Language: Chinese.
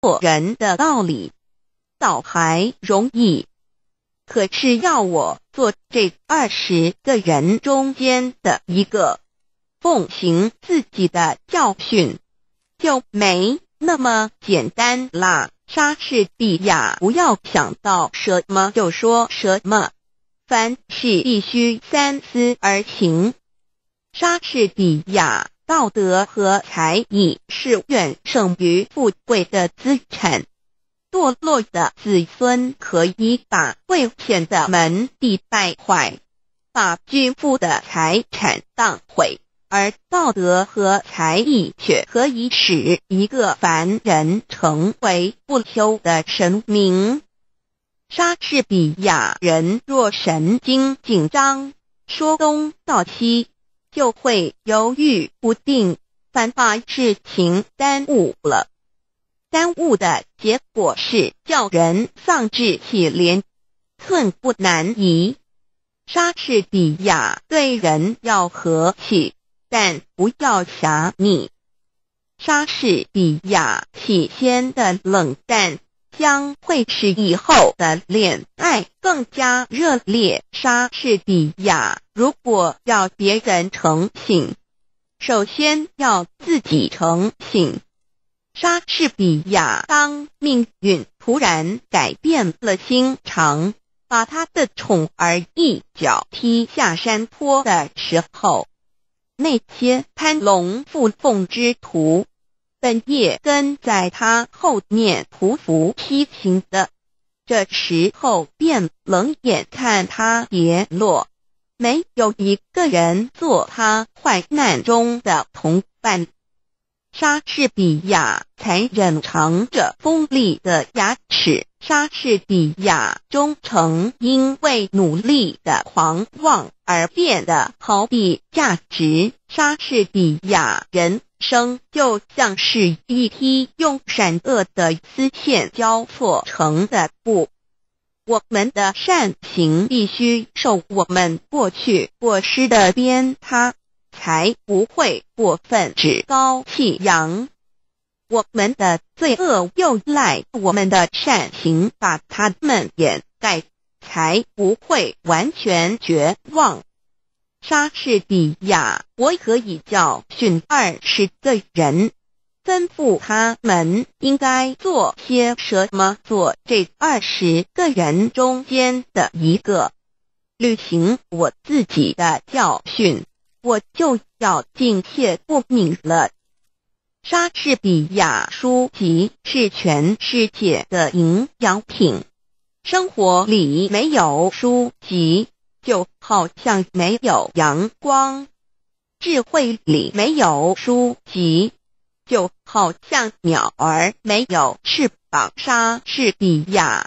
做人的道理倒还容易，可是要我做这二十个人中间的一个，奉行自己的教训就没那么简单啦。莎士比亚，不要想到什么就说什么，凡事必须三思而行。莎士比亚。道德和才艺是远胜于富贵的资产。堕落的子孙可以把未显的门第败坏，把巨富的财产荡毁，而道德和才艺却可以使一个凡人成为不朽的神明。莎士比亚人若神经紧张，说东道西。就会犹豫不定，反把事情耽误了，耽误的结果是叫人丧志气，连寸步难移。莎士比亚对人要和气，但不要侠逆。莎士比亚起先的冷淡。将会使以后的恋爱更加热烈。莎士比亚如果要别人成性，首先要自己成性。莎士比亚当命运突然改变了心肠，把他的宠儿一脚踢下山坡的时候，那些攀龙附凤之徒。本叶跟在他后面匍匐披行的，这时候便冷眼看他跌落，没有一个人做他患难中的同伴。莎士比亚残忍，藏着锋利的牙齿。莎士比亚忠诚，因为努力的狂妄而变得毫无价值。莎士比亚人。生就像是一批用善恶的丝线交错成的布，我们的善行必须受我们过去过失的鞭挞，才不会过分趾高气扬；我们的罪恶又赖我们的善行把它们掩盖，才不会完全绝望。莎士比亚，我可以教训二十个人，吩咐他们应该做些什么。做这二十个人中间的一个履行，我自己的教训，我就要敬谢不敏了。莎士比亚书籍是全世界的营养品，生活里没有书籍。就好像没有阳光，智慧里没有书籍，就好像鸟儿没有翅膀。莎士比亚。